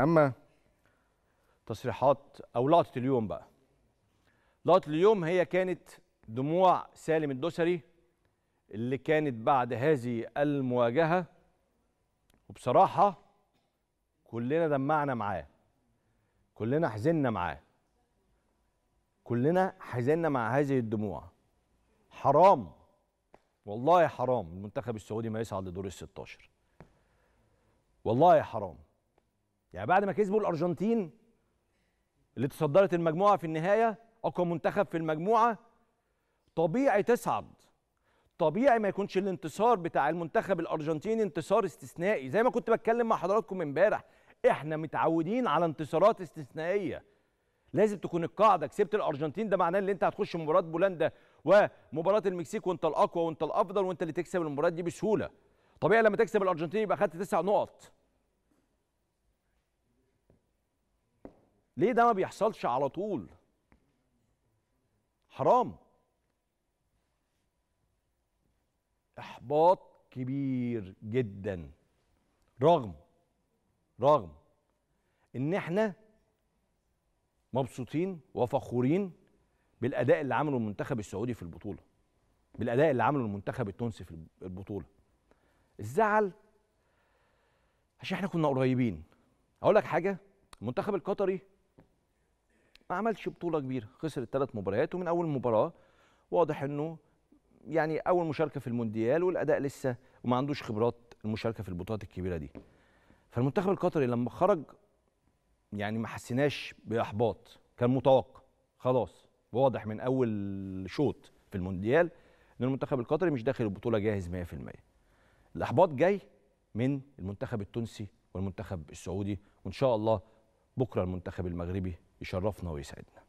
اما تصريحات او لقطه اليوم بقى لقطه اليوم هي كانت دموع سالم الدوسري اللي كانت بعد هذه المواجهه وبصراحه كلنا دمعنا معاه كلنا حزننا معاه كلنا حزننا مع هذه الدموع حرام والله حرام المنتخب السعودي ما يصعد لدور ال 16 والله حرام يعني بعد ما كسبوا الارجنتين اللي تصدرت المجموعه في النهايه اقوى منتخب في المجموعه طبيعي تصعد طبيعي ما يكونش الانتصار بتاع المنتخب الارجنتيني انتصار استثنائي زي ما كنت بتكلم مع حضراتكم امبارح احنا متعودين على انتصارات استثنائيه لازم تكون القاعده كسبت الارجنتين ده معناه ان انت هتخش مباراه بولندا ومباراه المكسيك وانت الاقوى وانت الافضل وانت اللي تكسب المباراه دي بسهوله طبيعي لما تكسب الارجنتين يبقى خدت تسع نقط ليه ده ما بيحصلش على طول حرام احباط كبير جدا رغم رغم ان احنا مبسوطين وفخورين بالاداء اللي عمله المنتخب السعودي في البطوله بالاداء اللي عمله المنتخب التونسي في البطوله الزعل عشان احنا كنا قريبين اقول لك حاجه المنتخب القطري ما عملش بطوله كبيره خسر الثلاث مباريات ومن اول مباراه واضح انه يعني اول مشاركه في المونديال والاداء لسه وما عندوش خبرات المشاركه في البطولات الكبيره دي فالمنتخب القطري لما خرج يعني ما حسيناش باحباط كان متوقع خلاص واضح من اول شوط في المونديال ان المنتخب القطري مش داخل البطوله جاهز 100% الاحباط جاي من المنتخب التونسي والمنتخب السعودي وان شاء الله بكره المنتخب المغربي يشرفنا ويسعدنا